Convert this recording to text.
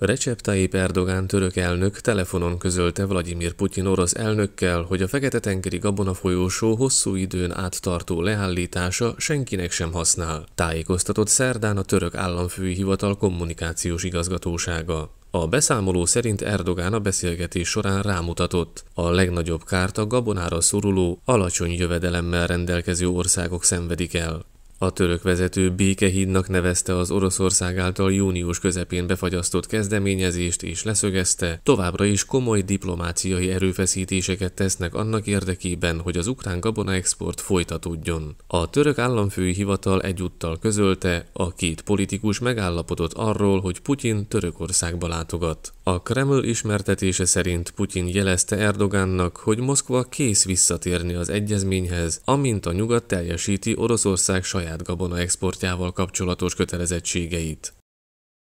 Recep Tayyip Erdogán török elnök telefonon közölte Vladimir Putyin orosz elnökkel, hogy a Fekete-tengeri gabonafolyósó hosszú időn át tartó leállítása senkinek sem használ. Tájékoztatott szerdán a török államfői hivatal kommunikációs igazgatósága. A beszámoló szerint Erdogán a beszélgetés során rámutatott. A legnagyobb kárt a gabonára szoruló, alacsony jövedelemmel rendelkező országok szenvedik el. A török vezető békehídnak nevezte az Oroszország által június közepén befagyasztott kezdeményezést és leszögezte, továbbra is komoly diplomáciai erőfeszítéseket tesznek annak érdekében, hogy az ukrán export folytatódjon. A török államfői hivatal egyúttal közölte, a két politikus megállapodott arról, hogy Putyin Törökországba látogat. A Kreml ismertetése szerint Putyin jelezte Erdogánnak, hogy Moszkva kész visszatérni az egyezményhez, amint a nyugat teljesíti Oroszország saját saját gabona exportjával kapcsolatos kötelezettségeit.